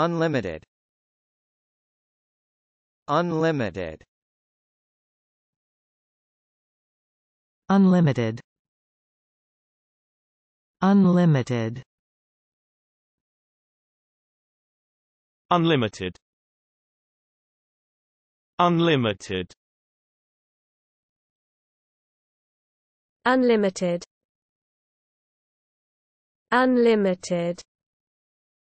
Unlimited Unlimited Unlimited Unlimited Unlimited Unlimited Unlimited Unlimited